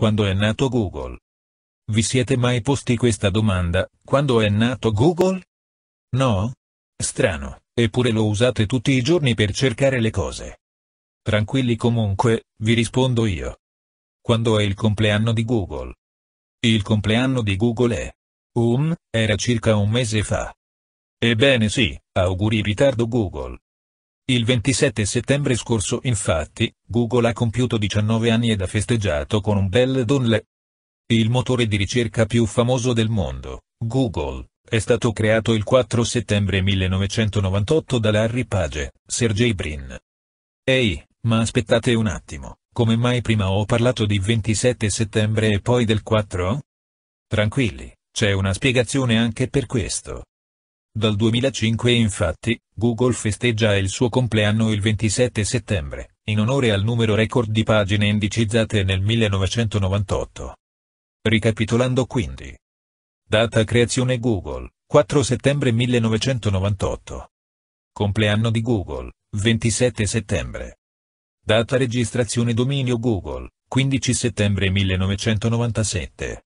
Quando è nato Google? Vi siete mai posti questa domanda, quando è nato Google? No? Strano, eppure lo usate tutti i giorni per cercare le cose. Tranquilli comunque, vi rispondo io. Quando è il compleanno di Google? Il compleanno di Google è. Um, era circa un mese fa. Ebbene sì, auguri ritardo Google. Il 27 settembre scorso infatti, Google ha compiuto 19 anni ed ha festeggiato con un bel donle. Il motore di ricerca più famoso del mondo, Google, è stato creato il 4 settembre 1998 da Larry Page, Sergey Brin. Ehi, ma aspettate un attimo, come mai prima ho parlato di 27 settembre e poi del 4? Tranquilli, c'è una spiegazione anche per questo. Dal 2005 infatti, Google festeggia il suo compleanno il 27 settembre, in onore al numero record di pagine indicizzate nel 1998. Ricapitolando quindi. Data creazione Google, 4 settembre 1998. Compleanno di Google, 27 settembre. Data registrazione dominio Google, 15 settembre 1997.